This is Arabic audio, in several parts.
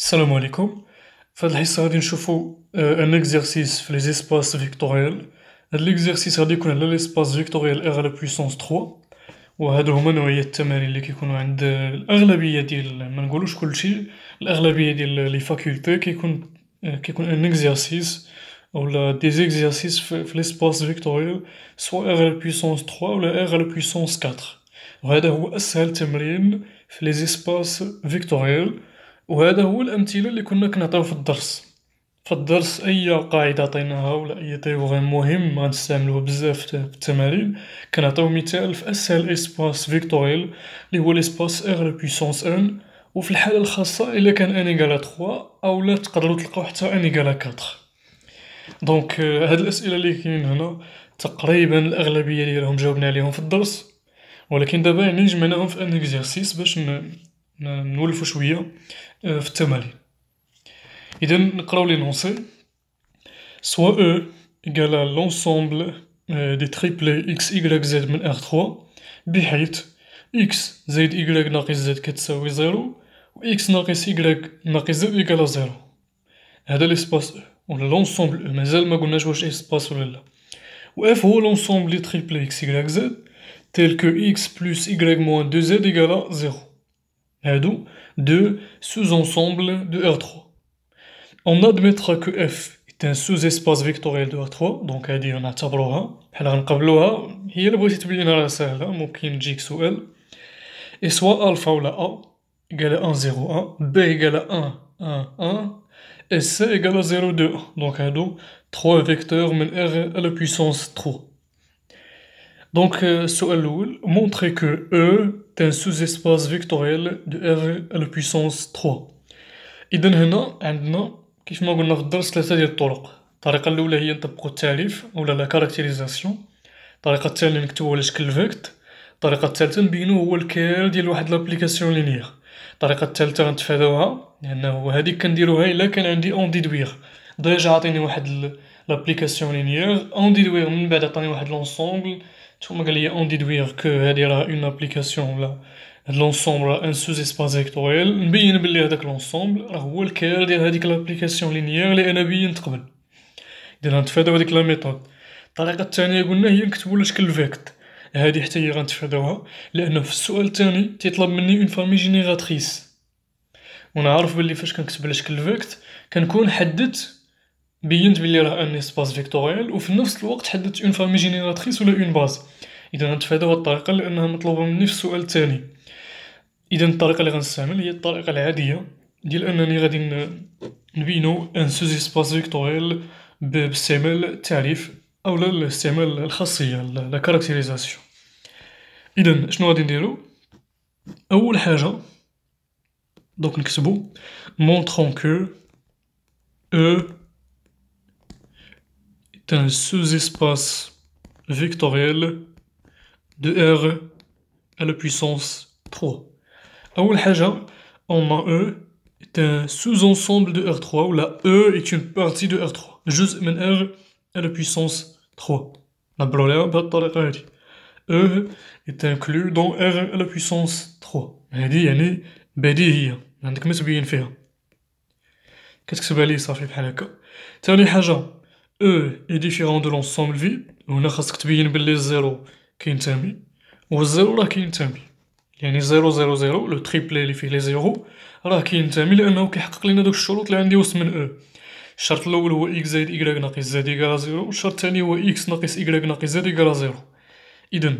السلام عليكم في هاد الحصه غادي نشوفو ان اكزرسيس في لي زيسباس فيكتوريال هاد ليكزرسيس غادي يكون على ليسباس فيكتوريال ار على بويسونس 3 وهادو هما نوعية التمارين اللي كيكونوا عند الأغلبية ديال ما نقولوش كلشي الأغلبية ديال لي فاكولتي كيكون كيكون ان اكزرسيس ولا دي زيكزيرسيس في ليسباس فيكتوريال سوا ار على بويسونس 3 ولا ار على بويسونس 4 وهذا هو أسهل تمرين في لي زيسباس فيكتوريال وهذا هو الامثله اللي كنا كنعطيو في الدرس في الدرس اي قاعده عطيناها ولا اي تيوريم طيب مهم غنستعملوه بزاف في التمارين كنعطيو مثال في اسهل اسباس فيكتوريل اللي هو ليسباس إغ بويسونس ان وفي الحاله الخاصه الا كان ان ايكالا أو اولا تقدروا تلقاو حتى ان ايكالا كاتخ دونك آه، هاد الاسئله اللي كاينين هنا تقريبا الاغلبيه ديالهم جاوبنا عليهم في الدرس ولكن دابا يعني جمعناهم في ان اكزرسيس باش نولفوا شويه Et puis, quand on l'énoncé soit e égale à l'ensemble des triplets x, y, z, r3, bh, x, z, y, and z, 0, x, y, z, à 0. Et l'espace e. l'ensemble e, mais z, f l'ensemble des triplets x, y, z, tel que x plus y, moins 2z à 0 de sous-ensemble de R3. On admettra que F est un sous-espace vectoriel de R3, donc هذه نعتبروها بحال غنقبلوها هي اللي salle, on راه ساهلة ممكن L. Et soit alpha ou la a égale à 1 0 1 b égale à 1 1 1 et c égale à 0 2 1 donc هادو 3 vecteurs mais r à la puissance 3 donc sur الاول montrez que e d'un sous-espace فيكتوريال دو ار على بويسونس 3 اذا هنا عندنا كيف ما قلنا في الدرس ثلاثه ديال الطرق الطريقه الاولى هي نطبقوا التعريف ولا لا كاركتيريزاسيون الطريقه الثانيه نكتبوا على شكل فيكت الطريقه الثالثه نبينو هو الكير ديال واحد لابليكاسيون لينيير الطريقه الثالثه غنتفاداوها هو هاديك كنديروها الا كان عندي اون ديدوير ديجا عطيني واحد لابليكاسيون لينيير اون ديدوير من بعد عطيني واحد لونسومبل تو قال لي اون ديدوير كو هادي راه اون ابليكاسيون ولا هاد لونسومبل راه ان سوز اسباس فيكتوريال نبين بلي هذاك لونسومبل راه هو الكير ديال هاديك لابليكاسيون لينيير اللي انا بينت قبل اذا نتفاداو هاديك لا ميثود الطريقه الثانيه قلنا هي نكتبوا على شكل فيكت هادي حتى هي غنتفاداوها لانه في السؤال الثاني تيطلب مني اون فامي جينيراتريس ونعرف بلي فاش كنكتب على شكل فيكت كنكون حددت بينت بلي راه ان اسباس فيكتوريال وفي نفس الوقت حددت اون فامي جينيراتريس ولا اون باز اذا غنتفادى هاد الطريقه لانها مطلوبه مني في السؤال الثاني اذا الطريقه اللي غنستعمل هي الطريقه العاديه ديال انني غادي نبينو ان سوز اسباس فيكتوريال باستعمال التعريف او لا استعمال الخاصيه لا كاركتيريزاسيون اذا شنو غادي نديرو اول حاجه دونك نكتبو مونترون كو او un sous-espace vectoriel de R à la puissance 3. أول Haja, on en E est un sous-ensemble de R3 où la E est une partie de R3 juste R à la puissance 3 La problème, E est inclus dans R à la puissance 3 qu'est-ce Qu'est-ce que ما ça فيها كتكتب عليه صافي بحال هكا ثاني haja او إيه، اي ديفيرون دو لونسومبل في هنا خاصك تبين بلي الزيرو كينتمي والزيرو راه كينتمي يعني زيرو زيرو زيرو لو تريبلي اللي فيه لي زيرو راه كينتمي لانه كيحقق لنا دوك الشروط اللي عندي وسط من او إيه. الشرط الاول هو اكس زائد ايكغيك ناقص زد يكرا زيرو والشرط الثاني هو اكس ناقص ايكغيك ناقص زد يكرا زيرو اذن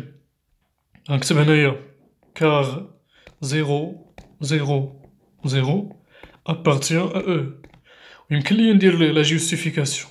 غنكتب هنايا كار زيرو زيرو زيرو ابارتيان ا او يمكن لي ندير لا جوستيفيكاسيون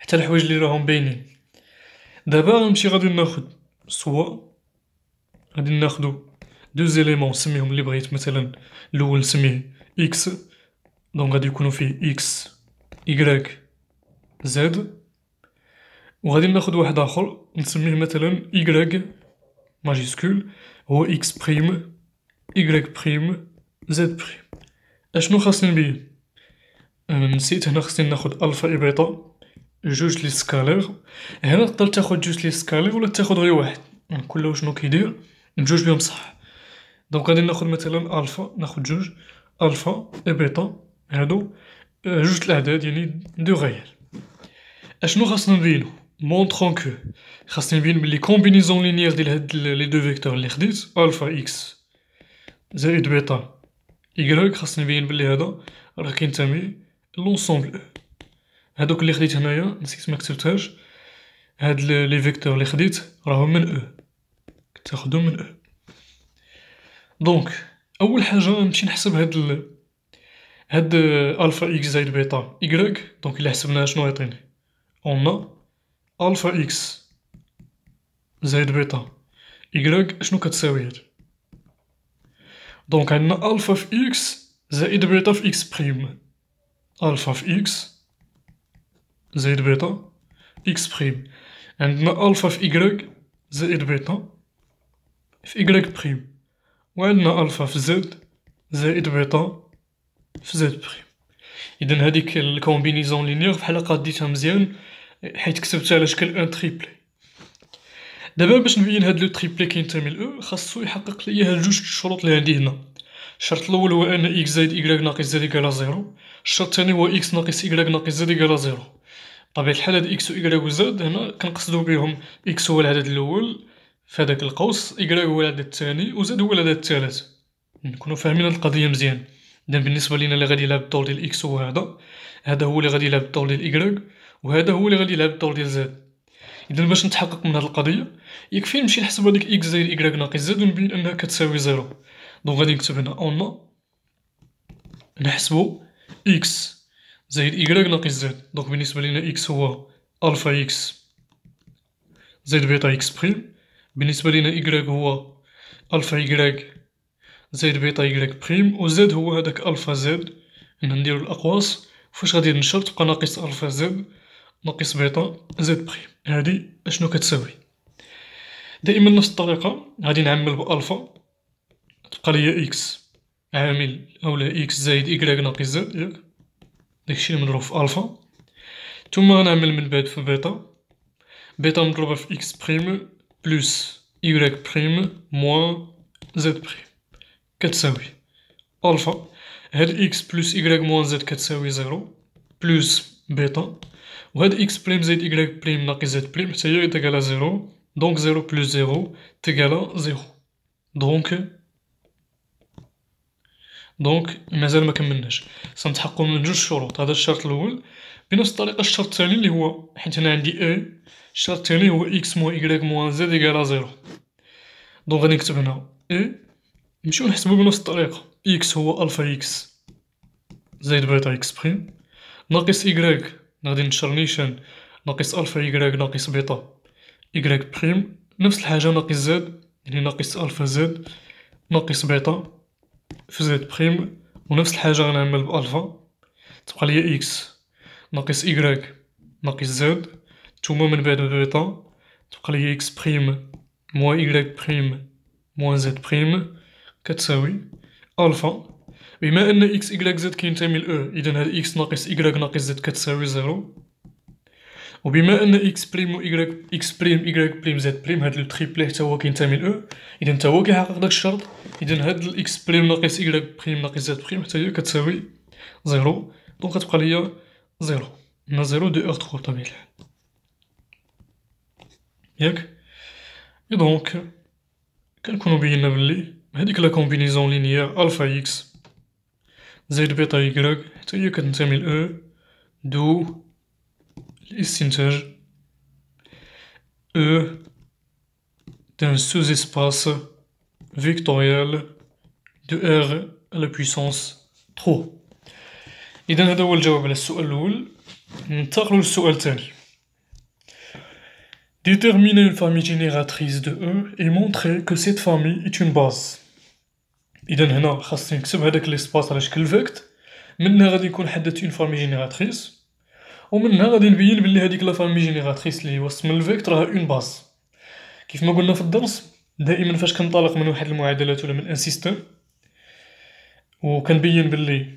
حتى الحوايج اللي راهم باينين دابا غنمشي غادي ناخد سوا غادي ناخذ دو زيليمون نسميهم اللي بغيت مثلا الاول نسميه اكس دونك غادي يكونوا فيه اكس يكراك زد وغادي ناخد واحد اخر نسميه مثلا يكراك ماجيسكول هو اكس بريم يكراك بريم زد بريم اشنو خاصني نبين نسيت هنا خاصني ناخد الفا بيتا جوج لي سكالير هنا تقدر تاخد جوج لي سكالير ولا تاخد غير واحد يعني كل شنو كيدير بجوج بهم صح دونك غادي ناخد مثلا الفا ناخد جوج الفا اي بيتا هادو آه، جوج الاعداد يعني دو غير اشنو خاصنا نبينو مونطرون كو خاصني نبين بلي كومبينيزون لينيير ديال هاد لي دو فيكتور اللي خديت الفا اكس زائد بيتا y خاصني نبين بلي هذا راه كينتمي لونسومبل e. هادوك اللي خديت هنايا نسيت ما كتبتهاش هاد لي فيكتور اللي خديت راهم من او كتاخدهم من او دونك اول حاجه نمشي نحسب هاد ال... هاد الفا اكس زائد بيتا ايغريك دونك الا حسبناها شنو يعطيني اون الفا اكس زائد بيتا ايغريك شنو كتساوي هاد دونك عندنا الفا في اكس زائد بيتا في اكس بريم الفا في اكس زائد بيتا إكس بريم عندنا ألفا في إيكغيك زائد بيتا في إيكغيك بريم وعندنا ألفا في زد زائد بيتا في زد بريم إذا هذيك الكومبينيزون لينيغ بحال قديتها ديتها مزيان حيت كتبتها على شكل أن تريبلي دابا باش نبين هاد لو تريبلي كينتمي لأو خاصو يحقق ليا هاد جوج الشروط اللي عندي هنا الشرط الاول هو ان اكس زائد y ناقص زد إيكالا زيرو الشرط الثاني هو اكس ناقص y ناقص زد إيكالا زيرو طبيعة الحال هاد اكس و وايكغي وزد هنا كنقصدو بهم اكس هو العدد الاول في هداك القوس واي هو العدد الثاني وزد هو العدد الثالث نكونو فاهمين هاد القضية مزيان اذا بالنسبة لينا اللي غادي يلعب الدور ديال اكس هو هذا هذا هو اللي غادي يلعب الدور ديال واي وهذا هو اللي غادي يلعب الدور ديال زد اذا باش نتحقق من هاد القضيه يكفي نمشي نحسب هذيك اكس زائد واي ناقص زد ونبين انها كتساوي زيرو دونك غادي نكتب هنا اون نحسبو اكس زائد إيكغيك ناقص زد دونك بالنسبة لينا إكس هو ألفا إكس زائد بيتا إكس بخيم بالنسبة لينا إيكغيك هو ألفا إيكغيك زائد بيتا إيكغيك بخيم وزد هو هداك ألفا زد هنا نديرو الأقواس فاش غادي نشر تبقى ناقص ألفا زد ناقص بيتا زد بخيم هادي أشنو كتساوي دائما نفس الطريقة غادي نعمل بألفا تبقى ليا إكس عامل أولا إكس زائد إيكغيك ناقص زد ياك X prime droite alpha. Tu m'as un équivalent de beta. Beta droite x prime plus y prime moins z prime. 400. Alpha. H x plus y moins z 400 égal 0 plus beta. Ou h x prime z y prime nég z prime c'est-à-dire égal à 0. Donc 0 plus 0 égal à 0. Donc دونك مازال ما كملناش سنتحققوا من جوج شروط هذا الشرط الاول بنفس الطريقه الشرط الثاني اللي هو حيت هنا عندي اي الشرط الثاني هو اكس مو واي مو زد ايكال زيرو دونك غادي نكتب هنا اي نمشيو نحسبو بنفس الطريقه اكس هو الفا اكس زائد بيتا اكس بريم ناقص y غادي نشر نيشان ناقص الفا y ناقص بيتا y بريم نفس الحاجه ناقص زد يعني ناقص الفا زد ناقص بيتا في زد بريم ونفس الحاجة غنعمل بألفا تبقى ليا إكس ناقص إيكغيك ناقص زد ثم من بعد بيتا تبقى ليا إكس بريم موان إيكغيك بريم موان زد بريم كتساوي ألفا بما أن إكس إيكغيك زد كينتمي لأو إذا هاد إكس ناقص إيكغيك ناقص زد كتساوي زيرو وبما ان اكس بريم و y اكس بريم y بريم زد بريم هاد لو تريبل حتى هو كينتمي لو اذا حتى هو كيحقق داك الشرط اذا هاد الاكس بريم ناقص y بريم ناقص زد بريم حتى هي كتساوي زيرو دونك كتبقى ليا زيرو هنا زيرو دو اور تخوا طبيعي ياك دونك كنكونو بينا بلي هاديك لا كومبينيزون لينيير الفا اكس زائد بيتا y حتى هي كتنتمي ل دو instinctage E d'un sous-espace vectoriel de R à la puissance 3. Et dans le réponse à la question, on va la Déterminer une famille génératrice de E et montrer que cette famille est une base. Et donc, on va faire l'espace à la vecte. Maintenant, on va une famille génératrice. ومنها غادي نبين بلي هذيك لا فامي جينيراتريس اللي وصلت من الفيكت راها اون باز كيف ما قلنا في الدرس دائما فاش كنطلق من واحد المعادلات ولا من ان سيستم وكنبين بلي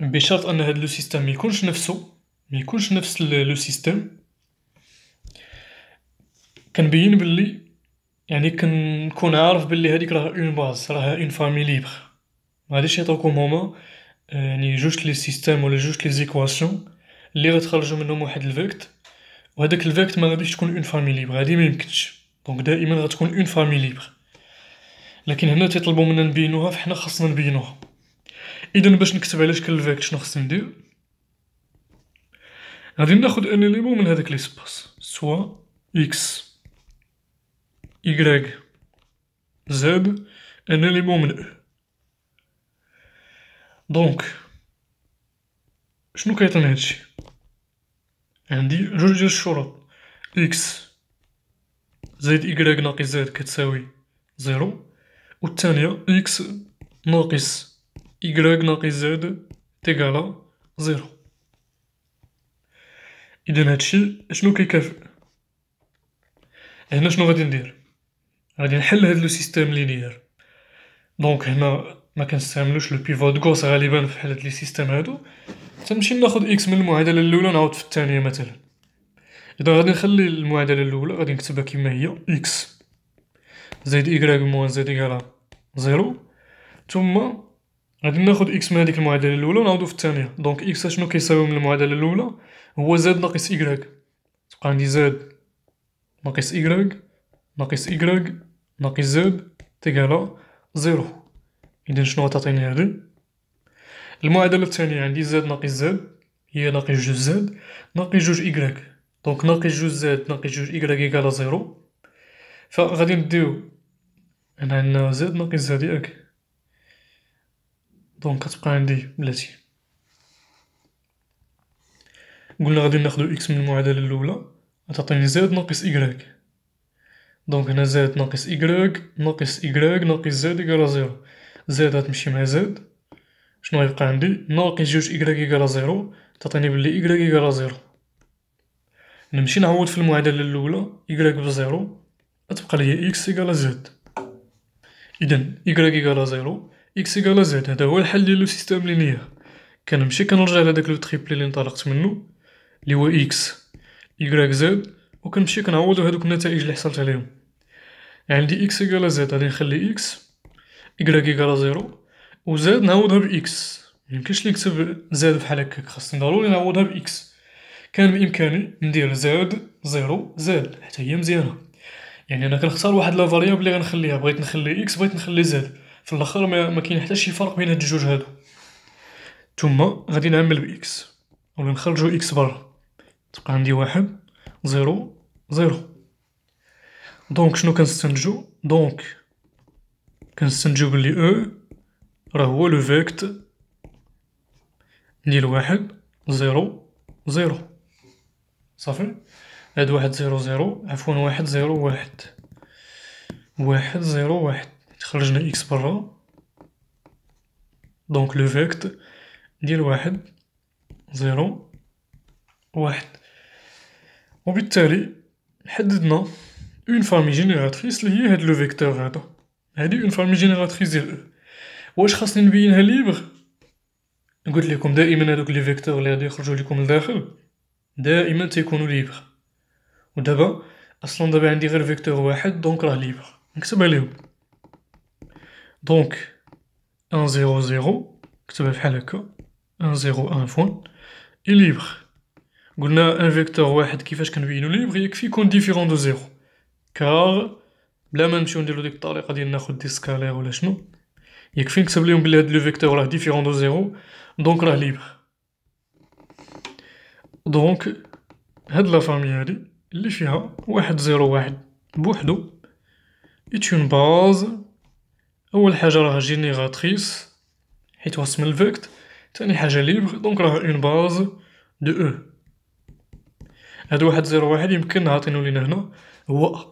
بشرط ان هذا لو سيستم ميكونش نفسه ميكونش نفس لو سيستم كنبين بلي يعني كنكون عارف بلي هذيك راه اون باز راها اون فامي ليبر ما غاديش يعطيوكم هما آه، يعني جوج لي سيستيم ولا جوج لي زيكواسيون اللي غتخرجوا منهم واحد الفيكت وهداك الفيكت ما غاديش تكون اون فامي ليبر غادي ما يمكنش دونك دائما غتكون اون فامي ليبر لكن هنا تيطلبوا منا نبينوها فحنا خاصنا نبينوها اذا باش نكتب على شكل الفيكت شنو خصني ندير غادي ناخذ ان اليمون من هذاك لي سباس سوا اكس y زد ان اليمون من او دونك شنو كيعطيني هادشي عندي جوج ديال الشروط اكس زائد إكراك ناقص زائد كتساوي زيرو والثانية إكس ناقص إكراك ناقص زائد تيكالا زيرو إذا هادشي شنو كيكافئ هنا شنو غادي ندير غادي نحل هاد لو سيستيم لينيير دونك هنا ما كنستعملوش لو بيفوت كوس غالبا في حالة لي سيستيم هادو تنمشي ناخد اكس من المعادله الاولى نعاود في الثانيه مثلا اذا غادي نخلي المعادله الاولى غادي نكتبها كما هي اكس زائد y موان زائد ايكالا زيرو ثم غادي ناخد اكس من هذيك المعادله الاولى نعاودو في الثانيه دونك اكس شنو كيساوي من المعادله الاولى هو زاد ناقص y تبقى عندي زاد ناقص y ناقص y ناقص زاد تيكالا زيرو إذن شنو غتعطيني هادو المعادله الثانيه عندي زاد ناقص زاد هي ناقص جوج زاد ناقص جوج إكراك دونك ناقص جوج زاد ناقص جوج إكراك إيكالا زيرو فغادي نديو هنا عندنا زاد ناقص زاد ياك دونك كتبقى عندي بلاتي قلنا غادي ناخدو إكس من المعادله الاولى غتعطيني زاد ناقص إكراك دونك هنا زاد ناقص إكراك ناقص إكراك ناقص زاد إيكالا زيرو زائد غتمشي مع زائد شنو غيبقى عندي ناقص جوج إكرا كيكرا زيرو تعطيني بلي إكرا كيكرا زيرو نمشي نعوض في المعادلة الأولى إكرا بزيرو غتبقى ليا إكس إيكالا زد إذن إكرا إيكالا زيرو إكس إيكالا زيد هذا هو الحل ديال لو سيستيم لينيير كنمشي كنرجع لهداك لو تريبلي اللي انطلقت منو لي هو إكس إكراك زيد وكنمشي كنعوضو هادوك النتائج اللي حصلت عليهم عندي إكس إيكالا زيد غادي نخلي إكس إكلا على زيرو وزاد نعوضها بإكس ميمكنش لي نكتب زاد بحال هكاك خاصني ضروري نعوضها بإكس كان بإمكاني ندير زاد زيرو زاد حتى هي مزيانة يعني أنا كنختار واحد لا فاريابل اللي غنخليها بغيت نخلي إكس بغيت نخلي زاد في الآخر ما, ما كاين حتى شي فرق بين هاد الجوج هادو ثم غادي نعمل بإكس ولا نخرجو إكس برا تبقى عندي واحد زيرو زيرو دونك شنو كنستنتجو دونك كنستنتجو بلي او راه هو لو فيكت ديال واحد زيرو زيرو صافي هاد واحد زيرو زيرو عفوا واحد زيرو واحد واحد زيرو واحد تخرجنا اكس برا دونك لو فيكت ديال واحد زيرو واحد وبالتالي حددنا اون فامي جينيراتريس اللي هي هاد لو فيكتور هذا هذه اون فامي جينيراتريز ديال واش خاصني نبينها ليبر قلت لكم دائما هذوك لي فيكتور اللي غادي يخرجوا لكم لداخل دائما تيكونوا ليبر ودابا اصلا دابا عندي غير فيكتور واحد دونك راه ليبر نكتب عليه دونك 1 0 0 كتبها بحال هكا 1 0 1 فون اي ليبر قلنا ان فيكتور واحد كيفاش كنبينو ليبر يكفي يكون ديفيرون دو زيرو كار بلا ما نمشيو نديرو ديك الطريقه ديال ناخد دي سكالير ولا شنو يكفي نكتب لهم بلي هاد لو فيكتور راه ديفيرون دو زيرو دونك راه ليبر دونك هاد لا فامي هادي اللي فيها واحد زيرو واحد بوحدو اتش اون باز اول حاجه راه جينيراتريس حيت هو اسم الفيكت تاني حاجه ليبر دونك راه اون باز دو او هاد واحد زيرو واحد يمكن عاطينو لينا هنا هو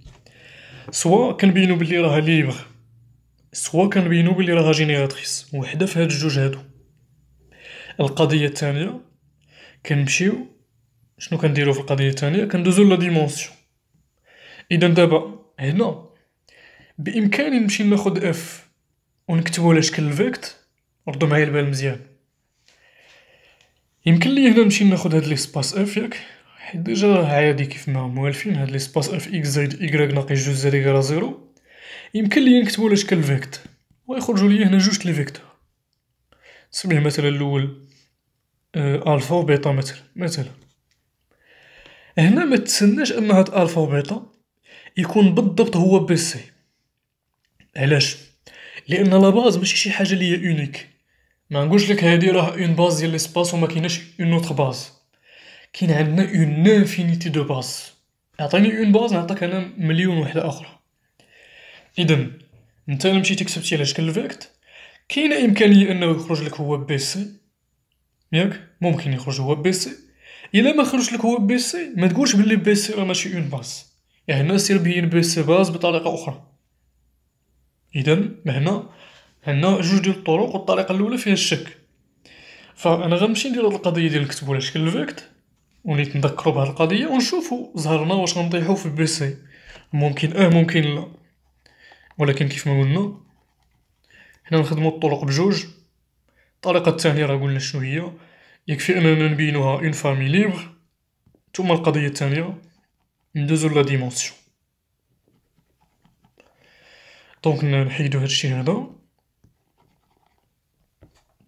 سوا كنبينو بلي راها ليبر سوا كنبينو بلي راها جينيراتريس وحده في هاد الجوج هادو القضيه الثانيه كنمشيو شنو كنديرو في القضيه الثانيه كندوزو لا ديمونسيون اذا دابا هنا بامكاني نمشي ناخد اف ونكتبو على شكل الفيكت ردو معايا البال مزيان يمكن لي هنا نمشي ناخد هاد ليسباس اف ياك حيت ديجا راه عادي كيف ما موالفين هاد ليسباس اف اكس زائد ايكغيك ناقص جوج زائد يغرى زيرو يمكن لي نكتبو على شكل فيكت ويخرجوا لي هنا جوج لي فيكتور نسميه مثلا الاول آه الفا وبيتا مثلا مثلا هنا ما تسناش ان هاد الفا وبيتا يكون بالضبط هو بي سي علاش لان لا باز ماشي شي حاجه هي اونيك ما نقولش لك هادي راه اون باز ديال ليسباس وما كايناش اون اوتر باز كاين عندنا اون انفينيتي دو باز عطيني اون باز نعطيك انا مليون وحده اخرى اذا انت الا مشيتي كتبتي على شكل فيكت كاينه امكانيه انه يخرج لك هو بي سي ياك ممكن يخرج هو بي سي الا ما خرج لك هو بي سي ما تقولش بلي بي سي راه ماشي اون باز يعني هنا سير بين بي سي باز بطريقه اخرى اذا هنا عندنا جوج ديال الطرق والطريقه الاولى فيها الشك فانا غنمشي ندير هاد القضيه ديال الكتب على شكل فيكت ونيت نذكروا بهاد القضيه ونشوفوا زهرنا واش غنطيحوا في البيسي ممكن اه ممكن لا ولكن كيف ما قلنا حنا نخدموا الطرق بجوج الطريقه الثانيه راه قلنا شنو هي يكفي اننا نبينوها اون فامي ليبر ثم القضيه الثانيه ندوزو لا ديمونسيون دونك نحيدو هادشي هذا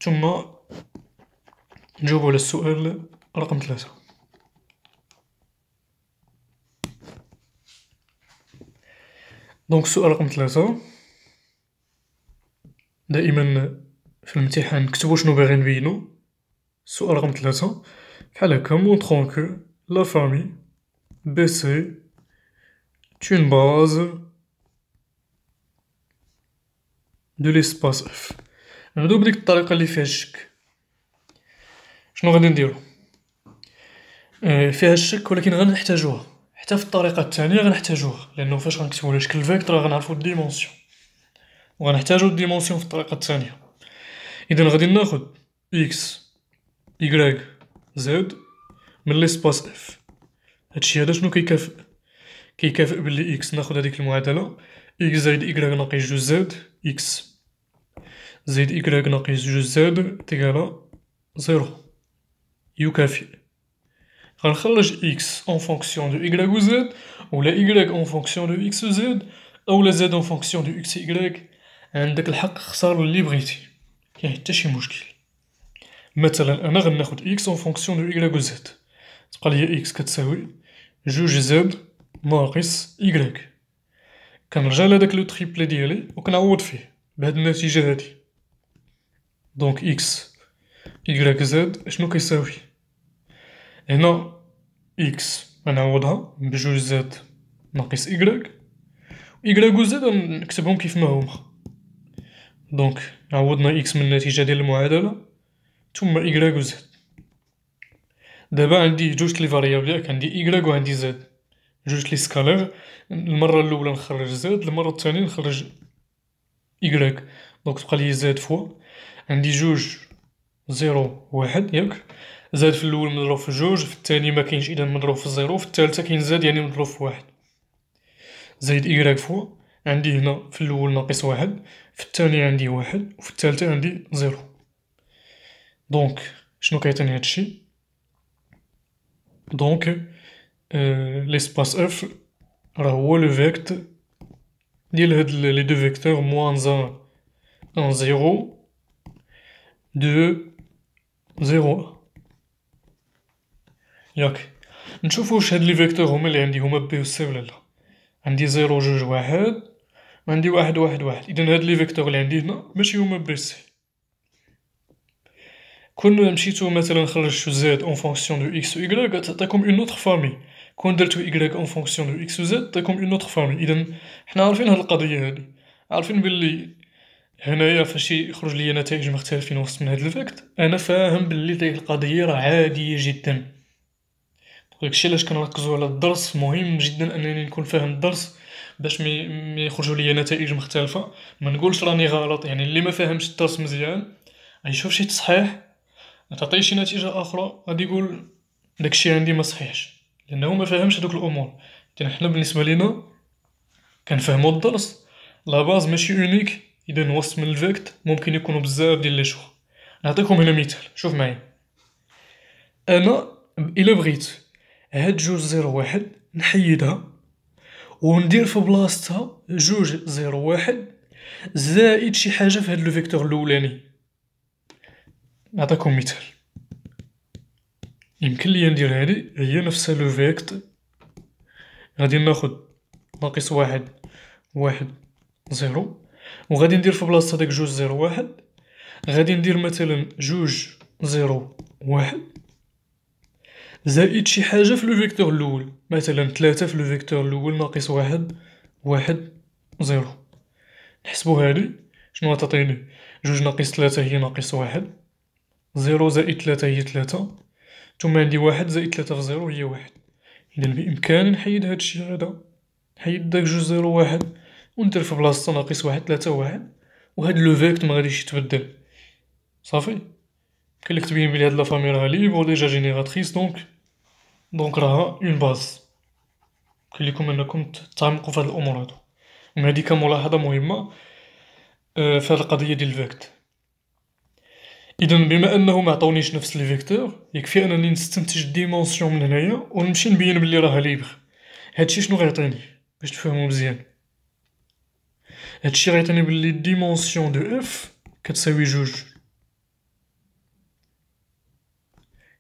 ثم نجاوبو على السؤال رقم ثلاثة دونك السؤال رقم ثلاثة دائما في الامتحان نكتبو شنو باغي نبينو السؤال رقم ثلاثة بحال هكا مونطرون كو لا فامي بي سي une باز دو ليسباس اف نبداو بديك الطريقة اللي فيها الشك شنو غادي نديرو فيها الشك ولكن غنحتاجوها حتى في الطريقه الثانيه غنحتاجوها لانه فاش غنكتبو على شكل فيكتور غنعرفو الديمونسيون وغنحتاجوا الديمونسيون في الطريقه الثانيه اذا غادي ناخد اكس y زد من ليسباس اف هادشي هذا شنو كيكافئ كيكافئ باللي اكس ناخد هذيك المعادله اكس زائد y ناقص جوج زد اكس زائد y ناقص جوج زد تيكالا زيرو يكافئ غنخرج x en fonction de y ou z ولا y en fonction de x ou z z en fonction de x y عندك الحق اللي بغيتي كاين حتى شي مشكل مثلا انا x en fonction de y ou z تبقى x كتساوي z y كنرجع لو ديالي فيه النتيجه دونك x y z شنو كيساوي هنا اكس غنعوضها بجوج زاد ناقص إيكغيك y و زاد نكتبهم كيف ما هما دونك عوضنا إكس من النتيجة ديال المعادلة ثم y و زاد دابا عندي جوج لي فاريابل عندي و عندي زاد جوج لي سكالير المرة الأولى نخرج زاد المرة الثانية نخرج y دونك تبقى لي زاد فوا عندي جوج زيرو واحد ياك زاد في الاول مضروب في جوج في الثاني ما كاينش اذا مضروب في زيرو في الثالثه كاين زاد يعني مضروب في واحد زائد اي فوا عندي هنا في الاول ناقص واحد في الثاني عندي واحد وفي الثالثه عندي زيرو دونك شنو كيعطيني هادشي دونك ليسباس آه، اف راه هو لو فيكت ديال هاد لي دو فيكتور موان زان ان زيرو دو زيرو ياك نشوف واش هاد لي فيكتور هما اللي عندي هما بي و سي ولا لا عندي زيرو جوج واحد عندي واحد واحد واحد اذا هاد لي فيكتور اللي عندي هنا ماشي هما بي سي كون مشيتو مثلا خرجتو زد اون فونكسيون دو اكس و y تعطيكم اون اوتر فامي كون درتو y اون فونكسيون دو اكس و زاد تعطيكم اون اوتر فامي اذا حنا عارفين هاد القضيه هادي عارفين باللي هنايا فاش يخرج ليا نتائج مختلفين وسط من هاد الفاكت انا فاهم باللي ديك القضيه راه عاديه جدا داكشي علاش كنركزوا على الدرس مهم جدا انني نكون فاهم الدرس باش مي يخرجوا ليا نتائج مختلفه ما نقولش راني غلط يعني اللي ما فاهمش الدرس مزيان غيشوف شي تصحيح تعطيه شي نتيجه اخرى غادي يقول داكشي عندي ما صحيحش لانه ما فاهمش هذوك الامور اذا حنا بالنسبه لينا كنفهموا الدرس لا باز ماشي اونيك اذا وسط من الفيكت ممكن يكونوا بزاف ديال لي شو نعطيكم هنا مثال شوف معايا انا الا بغيت هاد جوج زيرو واحد نحيدها وندير في بلاصتها جوج زيرو واحد زائد شي حاجة في هاد لو فيكتور الاولاني نعطيكم مثال يمكن ليا ندير هادي هي نفسها لو فيكتور غادي ناخد ناقص واحد واحد زيرو وغادي ندير في بلاصة داك جوج زيرو واحد غادي ندير مثلا جوج زيرو واحد زائد شي حاجه في لو فيكتور الاول مثلا ثلاثة في لو فيكتور الاول ناقص واحد واحد زيرو نحسبو هادي شنو غتعطيني جوج ناقص ثلاثة هي ناقص واحد زيرو زائد ثلاثة هي ثلاثة ثم عندي واحد زائد ثلاثة في زيرو هي واحد إذا بإمكاني نحيد هادشي هذا نحيد داك جوج زيرو واحد وندير في بلاصتها ناقص واحد ثلاثة واحد وهاد لو فيكت مغاديش يتبدل صافي كان لك تبين بلي هاد لافامي راه ليبر ديجا جينيراتريس دونك دونك راه اون باز كليكم انكم تعمقوا في هاد الامور هادو وهذه كملاحظه مهمه في هاد القضيه ديال الفيكت اذا بما انه ما عطونيش نفس لي فيكتور يكفي انني نستنتج ديمونسيون من هنايا ونمشي نبين بلي راه ليبر هادشي شنو غيعطيني باش تفهموا مزيان هادشي غيعطيني بلي ديمونسيون دو اف كتساوي جوج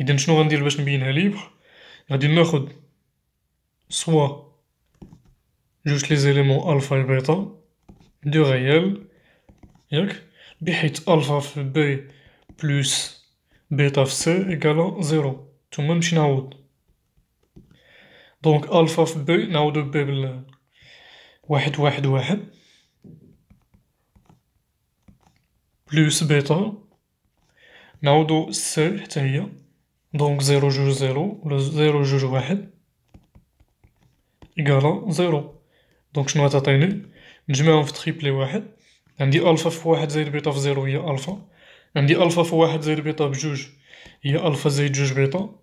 اذا شنو غندير باش نبينها ليبر غادي ناخذ سوا جوج لي زيليمون الفا و بيتا دو ريال ياك بحيث الفا في بي بلس بيتا في سي ايكالا زيرو ثم نمشي نعوض دونك الفا في بي نعوضو بي بال واحد واحد واحد بلس بيتا نعوضو سي حتى هي دونك زيرو جوج زيرو ولا زيرو جوج واحد إيكالا زيرو دونك شنو غتعطيني نجمعهم في تخيبلي واحد عندي ألفا في واحد زائد بيتا في زيرو هي ألفا عندي ألفا في واحد زائد بيتا بجوج هي ألفا زائد جوج بيتا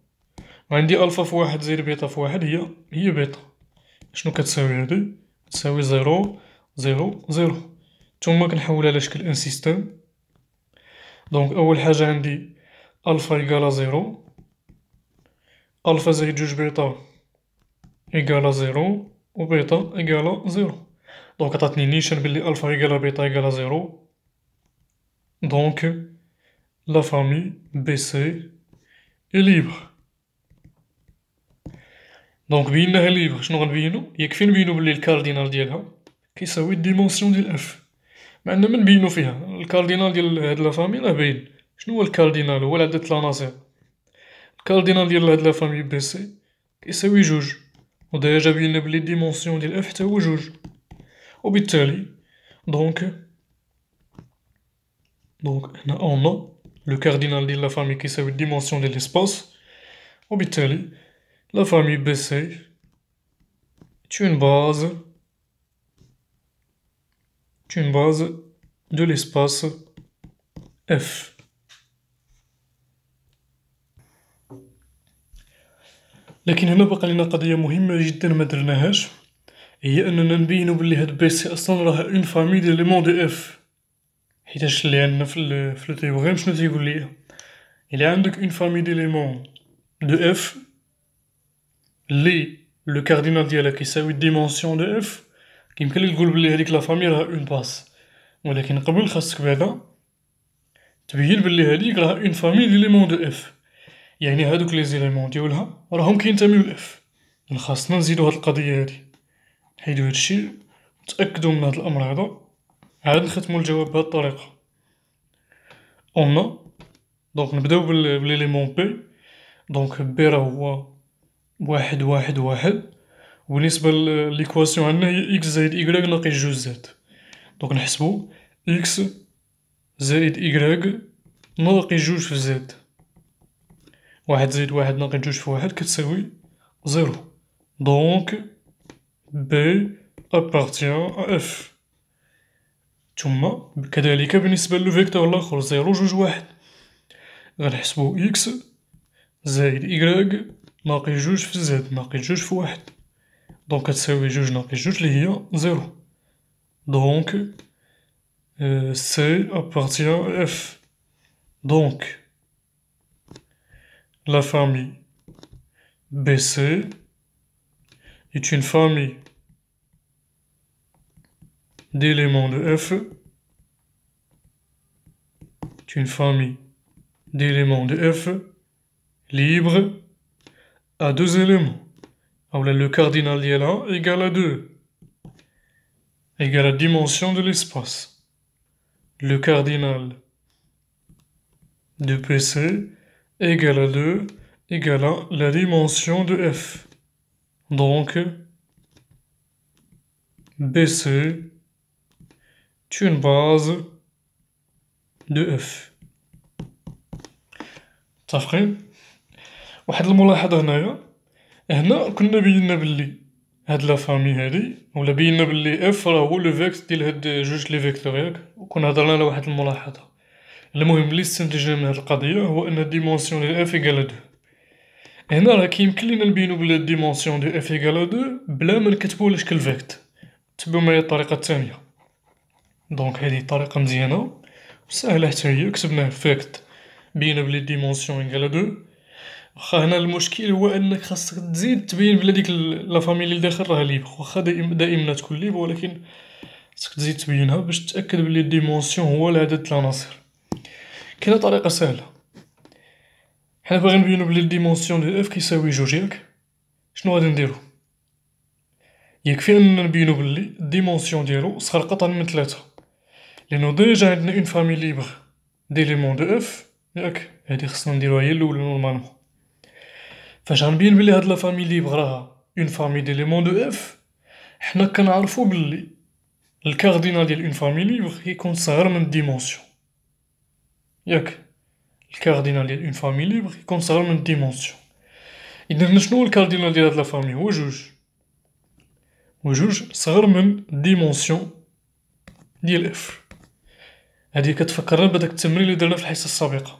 وعندي ألفا في واحد زائد بيتا في واحد هي هي بيتا شنو كتساوي هادي تساوي زيرو زيرو زيرو ثم كنحولها على شكل ان سيستم دونك أول حاجة عندي ألفا إيكالا زيرو ألفا زائد جوج بيتا إيكالا زيرو و بيتا إيكالا زيرو دونك عطاتني نيشان بلي ألفا إيكالا بيتا إيكالا زيرو دونك لا فامي بي سي إي ليبر دونك بيناها ليبر شنو غنبينو يكفي نبينو بلي الكاردينال ديالها كيساوي الديمونسيون ديال اف ما عندنا ما نبينو فيها الكاردينال ديال هاد لا فامي راه باين شنو هو الكاردينال هو العدد العناصر Cardinal de la famille BC, qui c'est 8 juges. On a déjà vu les dimensions de l'F, c'est 8 juges. Donc, on a le cardinal de la famille qui sait 8 dimensions de l'espace. La famille BC, tu base, une base de l'espace F. لكن هنا بقى لنا قضيه مهمه جدا ما درناهاش هي اننا نبينو بلي هاد بي سي اصلا راه اون فامي ديال لي مون دو اف حيتاش اللي عندنا في ال في التيوريم شنو تيقول لي الا عندك اون فامي ديال لي مون دو اف لي لو كاردينال ديالها كيساوي ديمونسيون دو اف كيمكن لك تقول بلي هذيك لا فامي راه اون باس ولكن قبل خاصك بعدا تبين بلي هذيك راه اون فامي ديال لي مون دو اف يعني هادوك لي زيليمون ديولها راهم كينتميو لاف يعني خاصنا نزيدو هاد القضيه هادي نحيدو هادشي نتاكدو من هاد الامر هذا عاد نختمو الجواب بهاد الطريقه اون دونك نبداو بليليمون بي دونك بي راه هو واحد واحد واحد وبالنسبه ليكواسيون عندنا هي اكس زائد ايكغيك ناقص جوج زد دونك نحسبو اكس زائد ايكغيك ناقص جوج في زد واحد زائد واحد ناقص جوج في واحد كتساوي زيرو دونك بي ابارتيان اف ثم كذلك بالنسبة للفيكتور الاخر زيرو جوج واحد غنحسبو اكس زائد إيكغيك ناقص جوج في زد ناقص جوج في واحد دونك كتساوي جوج ناقص جوج اللي هي زيرو دونك سي ابارتيان اف دونك La famille BC est une famille d'éléments de F, est une famille d'éléments de F libre à deux éléments. Ah, le cardinal est égal à 2, égal à la dimension de l'espace. Le cardinal de PC égale à 2 égale à la dimension de f. Donc, BC est une base de f. متفقين واحد الملاحظة هنايا هنا كنا بينا بلي هاد لا فامي هادي ولا بينا بلي اف راه هو لو فيكس ديال هاد جوج لي فيكتور ياك وكنا هضرنا على واحد الملاحظة المهم اللي استنتجنا من هاد القضيه هو ان الديمونسيون ديال اف ايكال دو هنا راه كيمكن لينا نبينو بلي الديمونسيون ديال اف ايكال دو بلا ما نكتبو لشكل فيكت تبعو معايا الطريقه الثانيه دونك هذه طريقه مزيانه وسهله حتى هي كتبناه فيكت بينا بلي ديمونسيون ايكال دو واخا هنا المشكل هو انك خاصك تزيد تبين بلي ديك لا فامي اللي داخل راه ليبر واخا دائما تكون ليبر ولكن خاصك تزيد تبينها باش تاكد بلي الديمونسيون هو العدد العناصر كاينه طريقه سهله حنا باغيين نبينو بلي الديمونسيون دو اف كيساوي جوج ياك شنو غادي نديرو يكفي اننا نبينو بلي الديمونسيون ديالو صغر قطعا من ثلاثة لانه ديجا عندنا اون فامي ليبر ديليمون دو اف ياك هادي خصنا نديروها هي الاولى نورمالمون فاش غنبين بلي هاد لا فامي ليبر راها اون فامي ديليمون دو اف حنا كنعرفو بلي الكاردينال ديال اون فامي ليبر كيكون صغر من الديمونسيون ياك الكاردينال ديال اون فامي ليبر يكون صغر من ديمونسيون اذا شنو هو الكاردينال ديال هاد لا فامي هو جوج جوج صغر من ديمونسيون ديال اف هادي كتفكرنا بداك التمرين اللي درنا في الحصه السابقه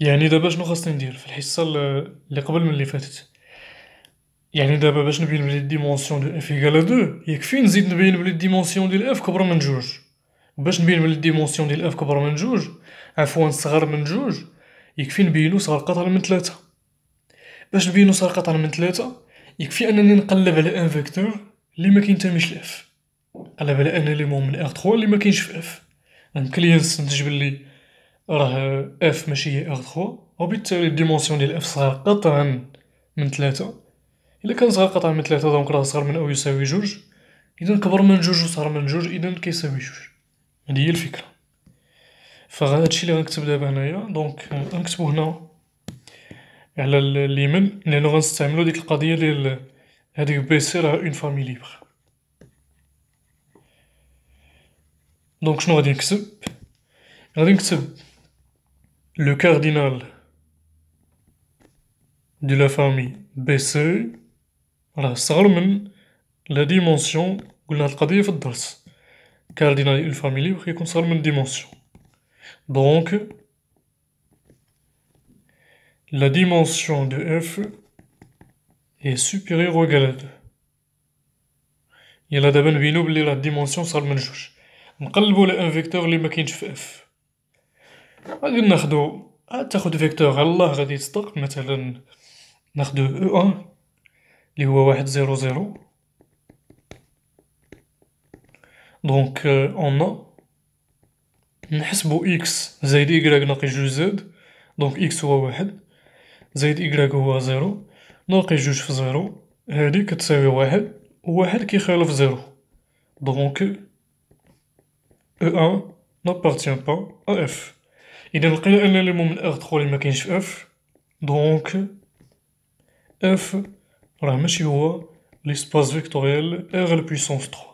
يعني دابا شنو خاصني ندير في الحصه اللي قبل من اللي فاتت يعني دابا باش نبين بلي ديمونسيون دو اف ايكال 2 يكفي نزيد نبين بلي ديمونسيون ديال اف كبر من جوج باش نبين بلي الديمونسيون ديال اف كبر من جوج عفوا صغر من جوج يكفي نبينو صغر قطر من ثلاثة باش نبينو صغر قطر من ثلاثة يكفي انني نقلب على ان فيكتور اللي ما كينتميش لاف قلب على ان ليمون من ار 3 اللي ما كاينش في اف يمكن لي نستنتج بلي راه اف ماشي هي ار 3 وبالتالي الديمونسيون ديال اف صغر قطعا من ثلاثة الا كان صغر قطعا من ثلاثة دونك راه صغر من او يساوي جوج اذا كبر من جوج وصغر من جوج اذا كيساوي جوج هذه هي الفكره فهادشي اللي غنكتب دابا هنايا دونك غنكتبو هنا على اليمين لانه غنستعملو ديك القضيه ديال هذيك بي سي راه اون فامي ليبر دونك شنو غادي نكتب غادي نكتب لو كاردينال دو لا فامي بي سي راه صغر من لا ديمونسيون قلنا القضيه في الدرس كاردينال اون فاميلي وكيكون صغر من ديمونسيون دونك لا dimension دو اف est supérieure ou égale à يلا دابا نبينو بلي راه الديمونسيون صار من جوج نقلبو على ان فيكتور لي مكاينش في اف غادي ناخدو آه، تاخد فيكتور على الله غادي يصدق مثلا ناخدو او e ان اللي هو واحد زيرو زيرو دونك اون نحسبو اكس زائد y ناقص جوج زد دونك اكس هو واحد زائد y هو زيرو ناقص جوج في زيرو هادي كتساوي واحد وواحد كيخالف زيرو دونك او ان نابارتيان با ا اف اذا لقينا ان ليمون من اغ تخولي مكاينش في اف دونك اف راه ماشي هو ليسباس فيكتوريال اغ لبويسونس 3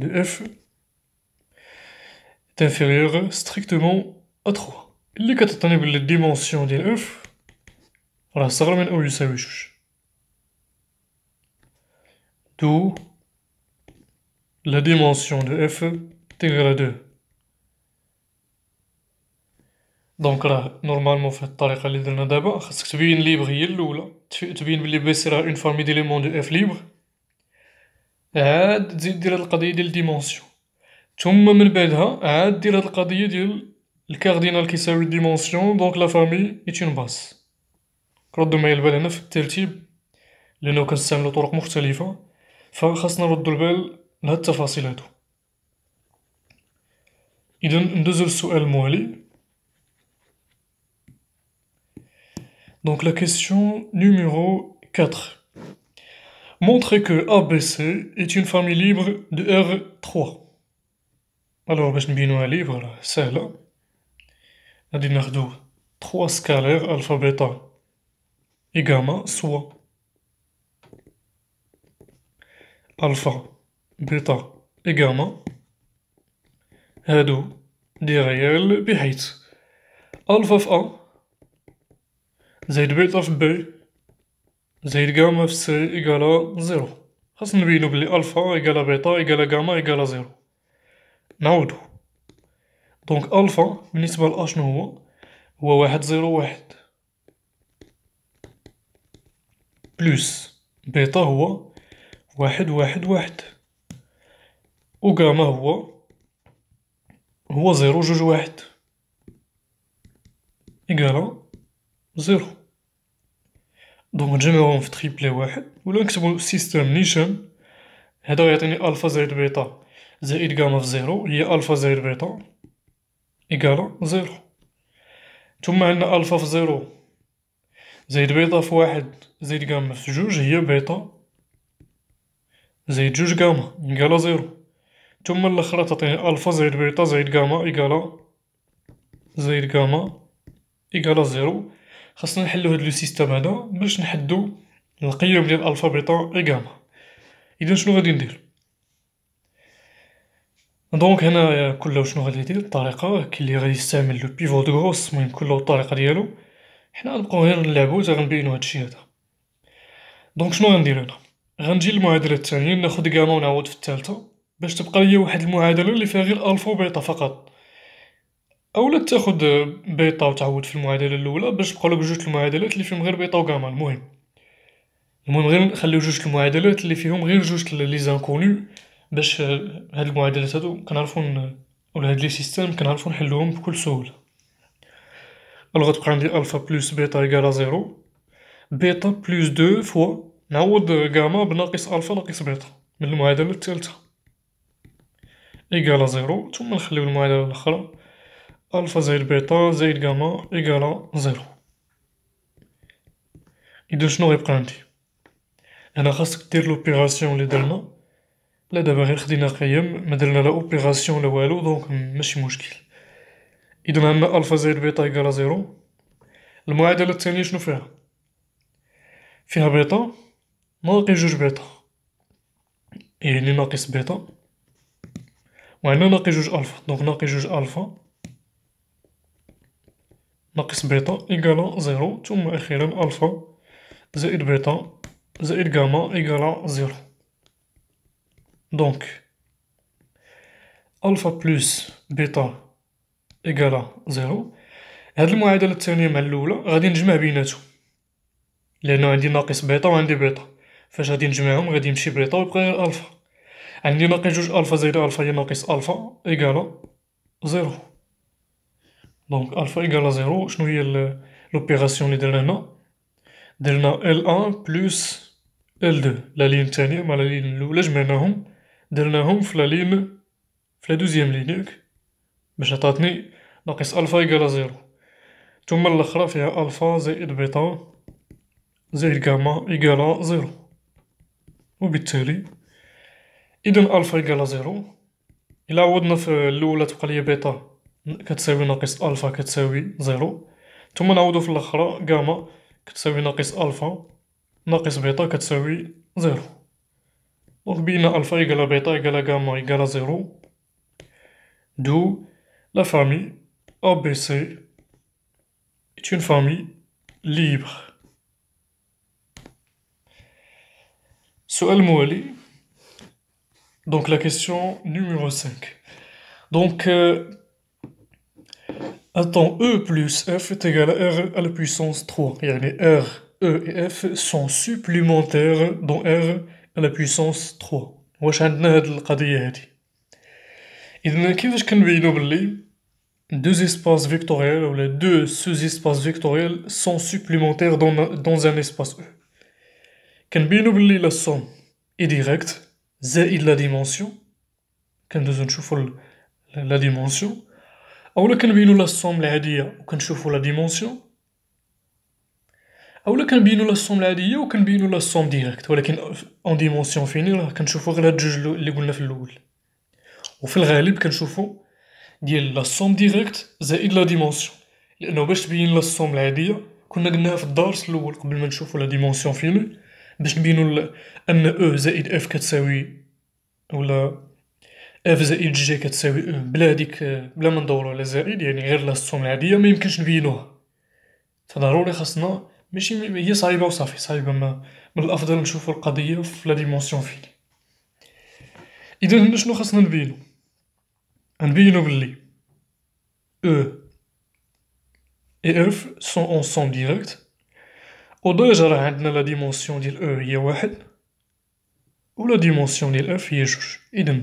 de F est inférieur strictement à 3. Les quatre tenables la dimension de F, ça ramène au USA. D'où la dimension de F est égale à 2. Donc là, normalement, fait tu as d'abord, parce que tu veux une libre, tu veux une libre, c'est une famille d'éléments de F libre. عاد تزيد دير هاد القضيه ديال ديمونسيون ثم من بعدها عاد دير هاد القضيه ديال الكاردينال كيساوي الديمونسيون دونك لا فامي اون باس ردوا معايا البال هنا في الترتيب لانه كنستعملو طرق مختلفه فخاصنا نردو البال لهاد التفاصيل هادو اذا ندوزو للسؤال الموالي دونك لا كيسيون نيميرو 4 Montrez que ABC est une famille libre de R3. Alors, باش ben, نبينوها là. Là, غادي ناخدو 3 scalaires alpha beta et gamma soit alpha beta et gamma هادو des réels بحيث alpha of A Z beta B زايد جاما في سي إيكالا زيرو خاص نبينو بلي ألفا إيكالا بيتا إيكالا جاما إيكالا زيرو نعودو دونك ألفا بالنسبة لأ شنو هو هو واحد زيرو واحد بلوس بيتا هو واحد واحد واحد جاما هو هو زيرو جوج واحد إيكالا زيرو دونك نجمعوهم في تريبلي واحد ولا نكتبو سيستم نيشان هذا غيعطيني الفا زائد بيتا زائد غاما في زيرو هي الفا زائد بيتا إيكالا زيرو ثم عندنا الفا في زيرو زائد بيتا في واحد زائد غاما في جوج هي بيتا زائد جوج غاما إيكالا زيرو ثم الاخرى تعطيني الفا زائد بيتا زائد غاما إيكالا زائد غاما إيكالا زيرو خاصنا نحلو هاد لو سيستيم هذا باش نحدو القيم ديال الفا بيتا غاما اذا شنو غادي ندير دونك هنا كل شنو غادي ندير الطريقه كاين اللي غادي يستعمل لو بيفو دو غروس المهم كل الطريقه ديالو حنا غنبقاو غير نلعبو حتى غنبينو هادشي هذا دونك شنو غندير هنا غنجي للمعادله الثانيه ناخد غاما ونعوض في الثالثه باش تبقى ليا واحد المعادله اللي فيها غير الفا وبيتا فقط اولا تاخد بيطه وتعود في المعادله الاولى باش بقالو بجوج المعادلات اللي فيهم غير بيطه وغاما المهم المهم غير نخليو جوج المعادلات اللي فيهم غير جوج لي زانكونو باش هاد المعادلات هادو كنعرفو ولا هاد لي سيستيم كنعرفو نحلوهم بكل سهوله الوغ تبقى عندي الفا بلس بيتا ايكالا زيرو بيتا بلس دو فوا نعوض غاما بناقص الفا ناقص بيتا من المعادله الثالثه ايكالا زيرو ثم نخليو المعادله الاخرى ألفا زائد بيتا زائد جاما إيكالا زيرو إذا شنو غيبقى عندي هنا خاصك دير لوبيراسيون لي درنا لا دابا غير خدينا قيم درنا لا اوبيراسيون لا والو دونك ماشي مشكل إذا عندنا ألفا زائد بيتا إيكالا زيرو المعادلة الثانية شنو فيها فيها بيتا ناقص جوج بيتا يعني ناقص بيتا وعندنا ناقص جوج ألفا دونك ناقص جوج ألفا ناقص بيتا إيكالا زيرو ثم أخيرا ألفا زائد بيتا زائد جاما إيكالا زيرو دونك ألفا بلوس بيتا إيكالا زيرو هاد المعادلة الثانية مع الأولى غادي نجمع بيناتهم لأنه عندي ناقص بيتا وعندي بيتا فاش غادي نجمعهم غادي يمشي بيتا ويبقى غير ألفا عندي ناقص جوج ألفا زائد ألفا هي ناقص ألفا إيكالا زيرو دونك الفا ايكال زيرو شنو هي لوبيراسيون اللي درنا هنا درنا ال 1 بلوس ال 2 لا لين تانية مع لا لين الأولى جمعناهم درناهم في لا لين في لا دوزيام لين ياك باش عطاتني ناقص ألفا إيكال زيرو ثم الأخرى فيها ألفا زائد بيتا زائد جاما إيكال زيرو وبالتالي إذا ألفا إيكال زيرو إلا عوضنا في الأولى تبقى لي بيتا كتساوي ناقص الفا كتساوي زيرو ثم نعود في الأخرى جاما كتساوي ناقص ناقص بيتا كتساوي دونك بيتا d'où la famille ABC est une famille libre. Donc la question numéro 5. Donc Attends, E plus F est égal à R à la puissance 3. R, E et F sont supplémentaires dans R à la puissance 3. deux espaces vectoriels ou les deux sous-espaces vectoriels sont supplémentaires dans un espace E. Je la somme. directe, Z est la dimension. Je vais la dimension. اولا كنبينو لا السوم العاديه وكنشوفو لا ديمونسيون اولا كنبينو لا السوم العاديه وكنبينو لا السوم ديريكت ولكن اون ديمونسيون فيني راه كنشوفو غير هاد الجوج اللي قلنا في الاول وفي الغالب كنشوفو ديال لا السوم ديريكت زائد لا ديمونسيون لانه باش تبين لا السوم العاديه كنا قلناها في الدرس الاول قبل ما نشوفو لا ديمونسيون فيني باش نبينو ان او e زائد اف كتساوي ولا اف زائد جي كتساوي او بلا هاديك بلا ما ندورو على زائد يعني غير لا العاديه ما يمكنش نبينوها فضروري خاصنا ماشي هي صعيبه وصافي صعيبه ما من الافضل نشوفو القضيه في لا ديمونسيون فيلي اذا هنا شنو خاصنا نبينو نبينو بلي او اي اف سون اون سون ديريكت و ديجا راه عندنا لا ديمونسيون ديال او e هي واحد و لا ديمونسيون ديال اف هي جوج اذا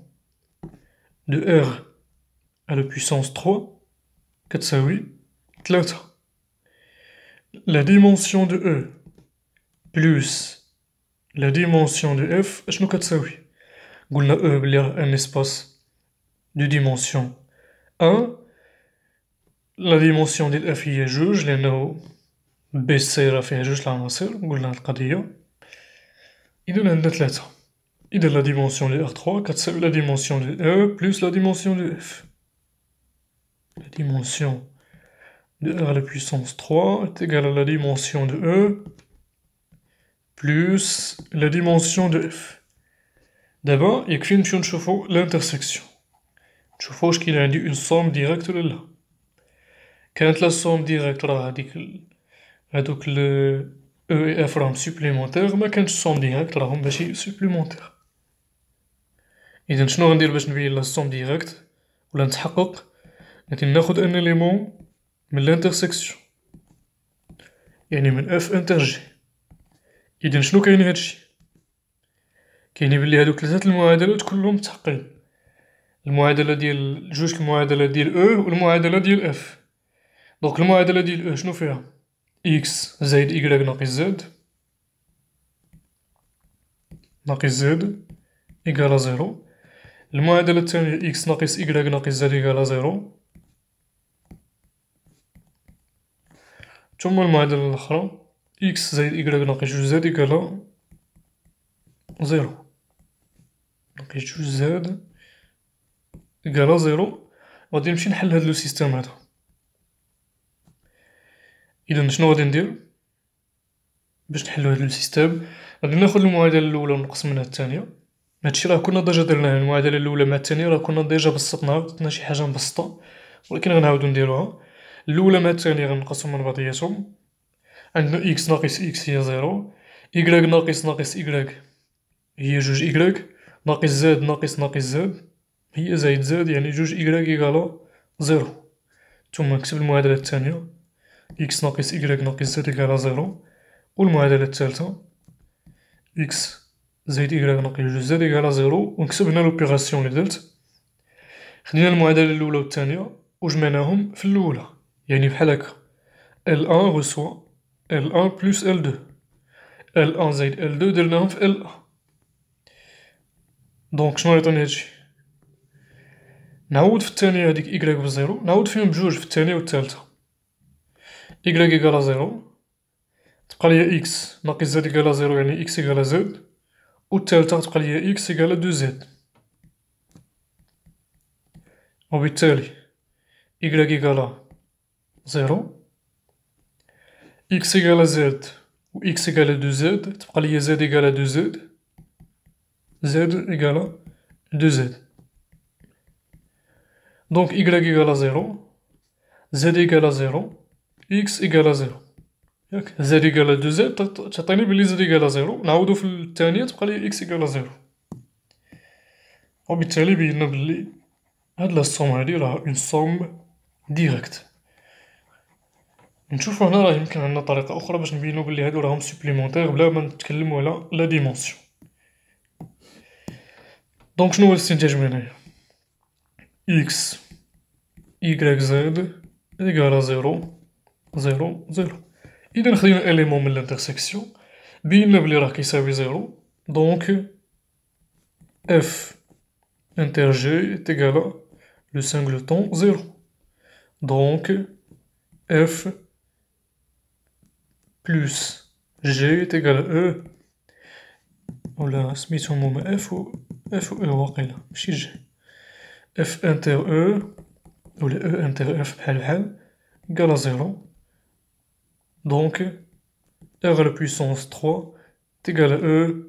de R à la puissance 3, 4 ça oui, 4. La dimension de E plus la dimension de F, je nous 4 ça oui. Goulna a un espace de dimension 1. La dimension de F, il y a juge, les no B, C, R, F, il y a juge, là, on a sur, goulna le cadillon. Il nous l'a 3. Il de la dimension de R3, 4, la dimension de E plus la dimension de F. La dimension de R à la puissance 3 est égale à la dimension de E plus la dimension de F. D'abord, il y a l'intersection. نشوفوا شكون y somme une somme directe Quand la somme directe ديريكت راه هذيك هذوك le e et f راهم supplémentaires, mais somme directe ben, اذا شنو غندير باش نبين لا سوم ديريكت ولا نتحقق غادي ناخد ان اليمون من الانترسيكسيون يعني من اف انتر جي اذا شنو كاين هادشي كاين بلي هادوك ثلاثه المعادلات كلهم متحققين المعادله ديال جوج المعادله ديال او e والمعادله ديال اف دونك المعادله ديال او e شنو فيها اكس زائد y ناقص زد ناقص زد يقال زيرو المعادلة الثانية x ناقص y ناقص زد على زيرو ثم المعادلة الأخرى x زائد y ناقص جوج زد على زيرو ناقص جوج زد على زيرو غادي نمشي نحل هاد لو سيستيم هذا إذا شنو غادي ندير باش نحلو هاد لو سيستيم غادي ناخد المعادلة الأولى ونقسم منها الثانية هادشي راه كنا ديجا درناه المعادله الاولى مع الثانيه راه كنا ديجا بسطناها درنا شي حاجه مبسطه ولكن غنعاودو نديروها الاولى مع الثانيه غنقسم من بعضياتهم عندنا اكس ناقص اكس هي زيرو ايغريك ناقص ناقص ايغريك هي جوج ايغريك ناقص زاد ناقص ناقص زاد هي زايد زاد يعني جوج ايغريك إيكالا زيرو ثم نكتب المعادلة الثانية إكس ناقص ايغريك ناقص زاد إيكالا زيرو والمعادلة الثالثة إكس زائد إكغيك ناقص جوج إيكال زيرو ونكتب هنا لوبيغاسيون لي درت خدينا المعادلة الأولى والثانية وجمعناهم في الأولى يعني بحال هكا L1 reçoit L1 بلس L2 L1 زائد L2 درناهم في L1 دونك شنو عيطوني هادشي نعوض في الثانية هاديك إكغيك بزيرو نعوض فيهم بجوج في الثانية والثالثة إكغيك إيكالا زيرو تبقى ليا إكس ناقص زد إيكالا زيرو يعني إكس إيكالا زد ou tel qu'allier x égale à 2z. On va y égale à 0, x égale à z, ou x égale à 2z, tel qu'allier z égale à 2z, z égale à 2z. Donc y égale à 0, z égale à 0, x égale à 0. ياك زد ايكالا دو زد تعطيني بلي زد ايكالا زيرو نعاودو في الثانية تبقى لي اكس ايكالا زيرو وبالتالي بينا بلي هاد لا سوم هادي راه اون سوم ديريكت نشوفو هنا راه يمكن عندنا طريقة أخرى باش نبينو بلي هادو راهم سوبليمونتيغ بلا ما نتكلمو على لا ديمونسيون دونك شنو هو الاستنتاج من هنايا اكس y زيد ايكالا زيرو زيرو زيرو Il y a un élément de l'intersection, bien le verre qui sert à 0. Donc, f inter g est égal à le singleton 0. Donc, f plus g est égal à e. Oula, c'est mis sur le moment f ou euron, c'est g. F inter e, ou le e inter f l l l, est égal à 0. Donc, r à la puissance 3 est égal à E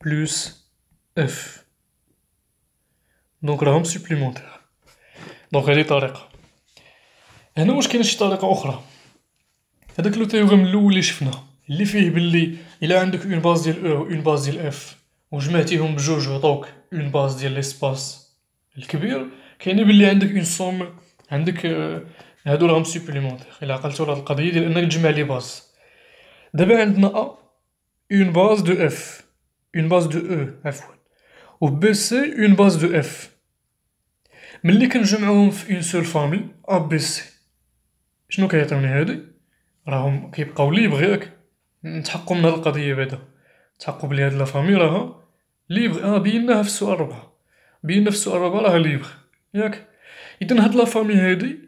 plus F. دونك راهم سوبليمونتير دونك هذه طريقه هنا واش كاين شي طريقه اخرى هذاك لو تيوريم الاول اللي شفنا اللي فيه باللي الا عندك اون باز ديال او اون باز ديال اف وجمعتيهم بجوج عطوك اون باز ديال ليسباس الكبير كاين باللي عندك اون سوم عندك آه، هادو راهم سوبليمونتير الا عقلتو لهاد القضيه ديال انك تجمع لي باز دابا عندنا ا اون باز دو اف اون باز دو او عفوا و بي سي اون باز دو اف ملي كنجمعوهم في اون سول فامي ا بي سي شنو كيعطيوني هادي راهم كيبقاو ليبغ ياك نتحققوا من هاد القضيه بعدا تحققوا بلي هاد لا فامي راها ليبغ اه بيناها في السؤال ربعة بينا في السؤال ربعة راها ليبغ ياك اذا هاد لا فامي هادي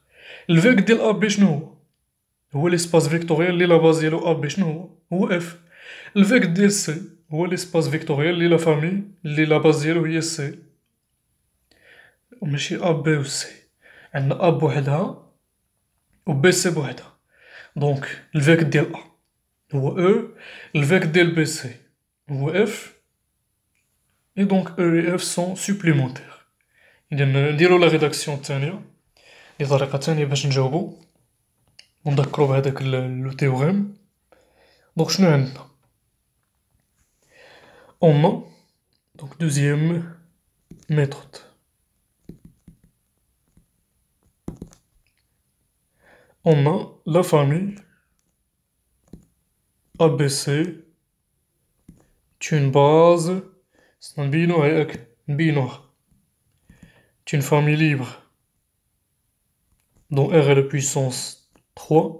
Le vec de l'ABGNO, ou l'espace vectoriel, de la base 0 ABGNO, ou F. Le vec de c où l'espace vectoriel, de la famille, de la base 0 IEC. C. c'est AB ou C. Il AB a ABOHEDA, ou BCBOHEDA. Donc, le vec de l'A, ou E, le vec de l'BC, ou F. Et donc, E et F sont supplémentaires. Il y a une rédaction de il va répéter un événement de Jobo. On est d'accord avec le théorème. Donc, je suis un. On a, donc, deuxième méthode. On a la famille ABC. Tu es une base. C'est un binôme avec un binôme. Tu es une famille libre. Donc R à la puissance 3,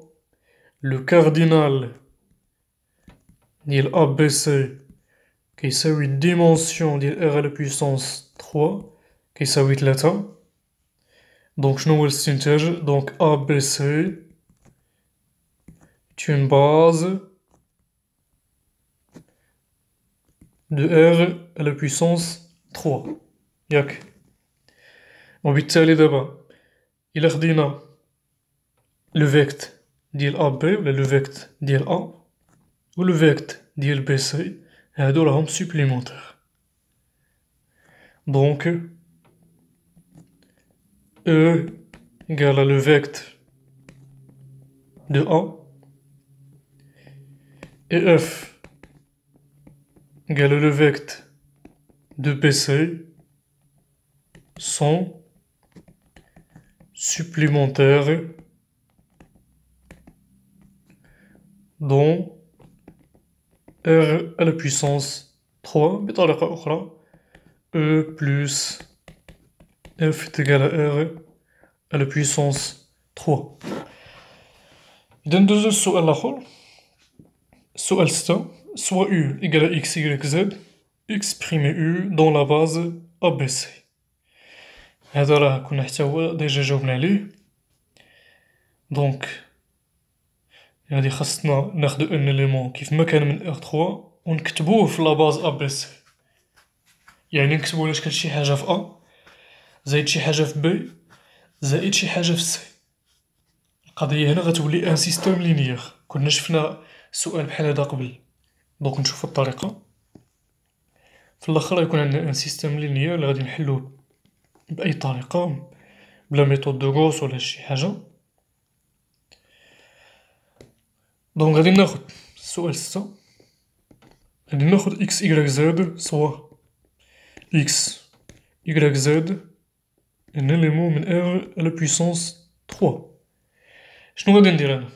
le cardinal ديال ABC qui الديمونسيون dimension. R à la puissance 3 Qui 8 3 pas le nous Donc donc ABC C'est une base de R à la puissance 3 On aller là-bas. Il a dit le vecte dit le AB ou le vecte dit A ou le vecte dit et à est un deuxième supplémentaire. Donc, E égal à le vecte de A et F égal le vecte de PC sont supplémentaire dont r à la puissance 3 e plus f est égal à r à la puissance 3 ندوزو للسؤال الاخر سؤال soit u égale à x y z exprimer u dans la base ABC هذا راه كنا حتى هو ديجا جاوبنا عليه دونك غادي خاصنا ناخدو ان ليمون كيف ما كان من ار 3 ونكتبوه في لاباز ا بي سي يعني نكتبو واش كان شي حاجه في ا زائد شي حاجه في بي زائد شي حاجه في سي القضيه هنا غتولي ان سيستيم لينيير كنا شفنا سؤال بحال هذا قبل دونك نشوف الطريقه في الاخر غيكون عندنا ان سيستيم لينيير اللي غادي نحلوه باي طريقه بلا ميثود غوس ولا شي حاجه دونك غادي ناخد السؤال ستة غادي ناخد اكس y زد سوا اكس y زد ان اليمون من r الى بويسونس تخوا 3 شنو غادي ندير انا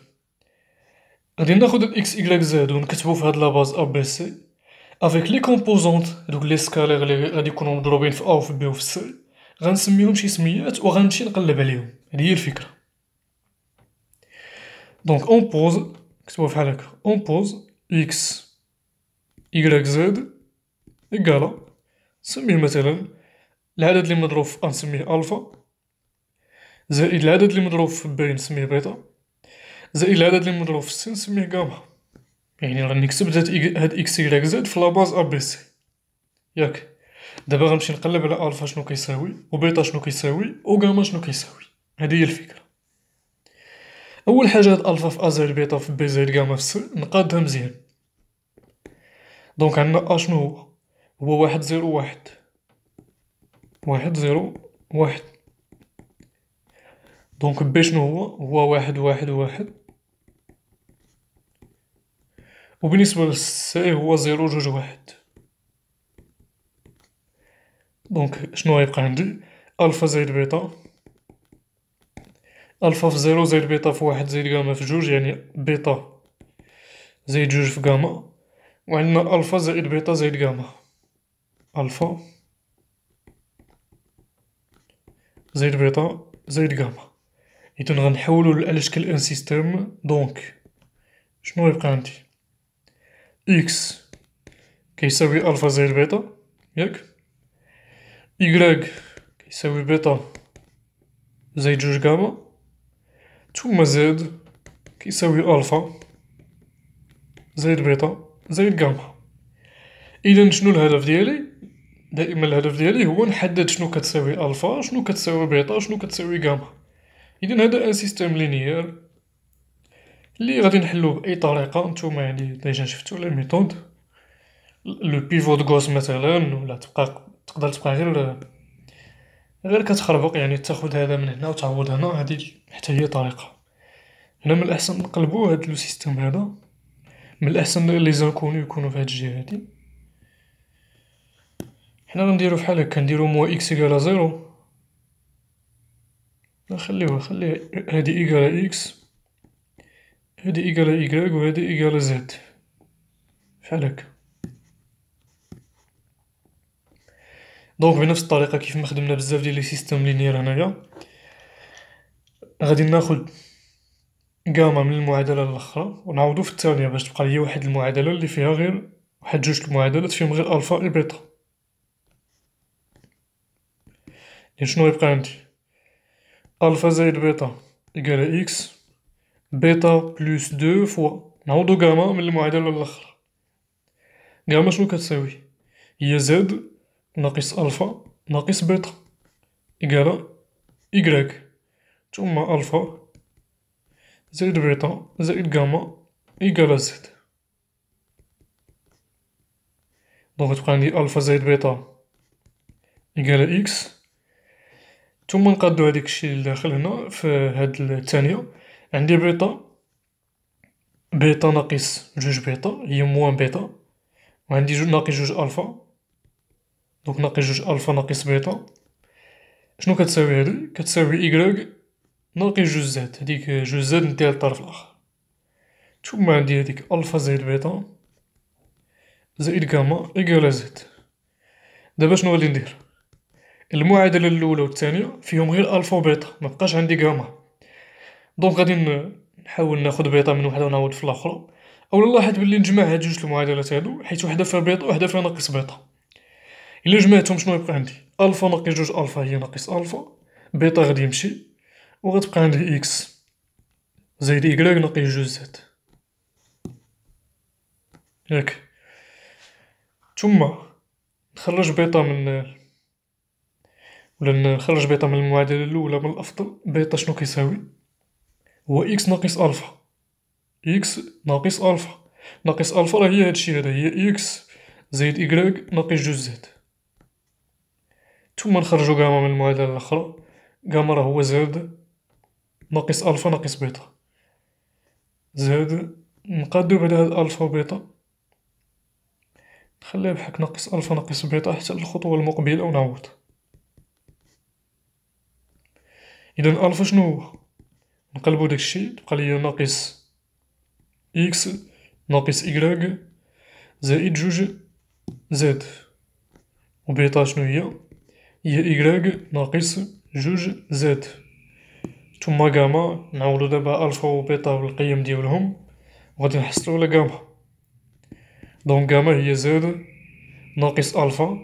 غادي ناخد اكس y زد ونكتبو في هاد لاباز ا بي سي افيك لي كومبوزونت دوك لي سكالير لي غادي يكونو مضروبين في ا وفي بي وفي سي غنسميهم شي سميات وغنمشي نقلب عليهم هذه هي الفكره دونك اون بوز نكتبوها فحال هكا اون بوز اكس y زد إيكالا سميه مثلا العدد اللي مضروب في أ نسميه ألفا زائد العدد اللي مضروب في ب نسميه بيتا زائد العدد اللي مضروب في س نسميه جاما يعني راني كتبت هاد إكس يغريك زد في لاباز أ بي سي ياك دابا غنمشي نقلب على الفا شنو كيساوي وبيتا شنو كيساوي وغاما شنو كيساوي هذه هي الفكره اول حاجه هاد الفا في ا زائد بيتا في بي زائد غاما في سي نقادها مزيان دونك عندنا ا شنو هو هو واحد زيرو واحد واحد زيرو واحد دونك بي شنو هو هو واحد واحد واحد وبالنسبه للسي هو زيرو جوج واحد دونك شنو غيبقى عندي الفا زائد بيتا الفا في زيرو زائد بيتا في واحد زائد غاما في جوج يعني بيتا زائد جوج في غاما وعندنا الفا زائد بيتا زائد غاما الفا زائد بيتا زائد غاما إذن غنحولو على شكل ان سيستيم دونك شنو غيبقى عندي اكس كيساوي الفا زائد بيتا ياك إيكغ كيساوي بيتا زائد جوج غاما ثم زد كيساوي ألفا زائد بيتا زائد غاما إذا شنو الهدف ديالي دائما الهدف ديالي هو نحدد شنو كتساوي ألفا شنو كتساوي بيتا شنو كتساوي جاما إذا هذا ان سيستيم لينيير اللي غادي نحلو بأي طريقة نتوما يعني ديجا شفتو لا ميثود لو بيفوت غوس مثلا ولا تبقى تقدر تبقى غير غير كتخربق يعني تاخد هذا من هنا وتعوض هنا هذه حتى هي طريقه هنا من الاحسن نقلبو هاد لو سيستم هذا من الاحسن لي زانكونو يكونوا في هاد الجهه هادي حنا غنديرو بحال هكا نديرو مو اكس ايكالا زيرو نخليوها خليها هادي ايكالا اكس هادي ايكالا ايكغيك وهادي ايكالا زد بحال هكا دونك بنفس الطريقه كيف ما خدمنا بزاف ديال لي سيستم لينير هنايا غادي ناخد جاما من المعادله الاخرى ونعوضو في الثانيه باش تبقى ليا واحد المعادله اللي فيها غير واحد جوج المعادلات فيهم غير الفا و بيتا يعني شنو يبقى عندي الفا زائد بيتا يقال اكس بيتا بلس دو فوا نعوضو جاما من المعادله الاخرى جاما شنو كتساوي هي زد ناقص ألفا ناقص بيتا إيكالا إجراك ثم ألفا زائد بيتا زائد جاما إيكالا زد دونك تبقى عندي ألفا زائد بيتا إيكالا إكس ثم نقادو هاديك الشيء لداخل هنا في هاد الثانية عندي بيتا بيتا ناقص جوج بيتا هي موان بيتا وعندي جوج ناقص جوج ألفا دونك ناقص جوج الفا ناقص بيتا شنو كتساوي هادي كتساوي إيكغ ناقص جوج زاد هاديك جوج زاد نديها للطرف الآخر ثم عندي هاديك الفا زائد بيتا زائد كاما إيكغ زاد دابا شنو غادي ندير المعادلة الأولى والثانية فيهم غير ألفا وبيتا مبقاش عندي كاما دونك غادي نحاول ناخد بيتا من وحدة ونعاود في الأخرى أولا لاحظ بلي نجمع هاد جوج المعادلات هادو حيت وحدة فيها بيتا وحدة فيها ناقص بيتا الا جمعتهم شنو يبقى عندي الفا ناقص جوج الفا هي ناقص الفا بيتا غادي يمشي وغتبقى عندي اكس زائد ايكغيك ناقص جوج زد ياك ثم نخرج بيتا من ولا نخرج بيتا من المعادله الاولى من الافضل بيتا شنو كيساوي هو اكس ناقص الفا اكس ناقص الفا ناقص الفا راه هي هادشي هذا هي اكس زائد إكراك ناقص جوج زد ثم نخرجو كاما من المعادله الاخرى كاما راه هو زاد ناقص الفا ناقص بيتا زاد نقادو بعد هاد الفا وبيتا نخليها بحك ناقص الفا ناقص بيتا حتى الخطوه المقبله ونعوض اذا الفا شنو هو نقلبو داكشي تبقى لي ناقص اكس ناقص إكراك زائد جوج زاد وبيتا شنو هي هي ي ناقص جوج زد ثم غاما نعوضو دابا الفا و بيتا بالقيم ديالهم غادي نحصلو على غاما دونك غاما هي زد ناقص الفا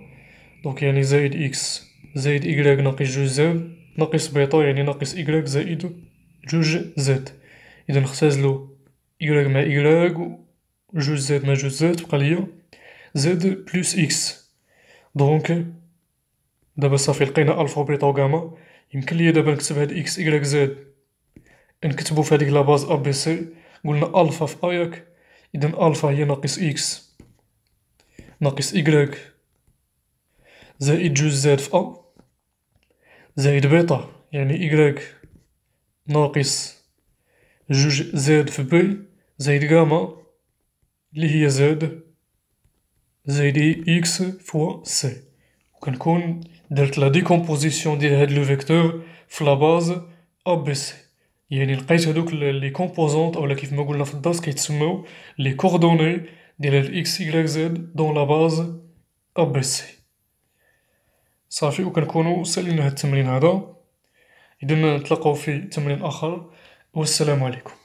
دونك يعني زائد اكس زائد إيكغيك ناقص جوج زد ناقص بيتا يعني ناقص إيكغيك زائد جوج زد إذا نختازلو إيكغيك مع إيكغيك جوج زد مع جوج زد بقى ليا زد بلوس إكس دونك دابا صافي لقينا الفا وبيتا وغاما يمكن ليا دابا نكتب هاد اكس ايكغيك زد نكتبو في هاديك لاباز ا بي سي قلنا الفا في اياك اذا الفا هي ناقص اكس ناقص ايكغيك زائد جوج زاد في ا زائد بيتا يعني ايكغيك ناقص جوج زاد في بي زائد غاما اللي هي زاد زائد اكس فوا سي وكنكون درت لا ديكومبوزيسيون ديال هاد لو فيكتور في لا باز ا بي سي يعني لقيت هادوك لي كومبوزونط اولا كيف ما قلنا في الدرس كيتسموا لي كوردوني ديال الاكس y زد دون لا باز ا بي سي صافي وكنكونوا سالينا هاد التمرين هذا اذا نتلاقاو في تمرين اخر والسلام عليكم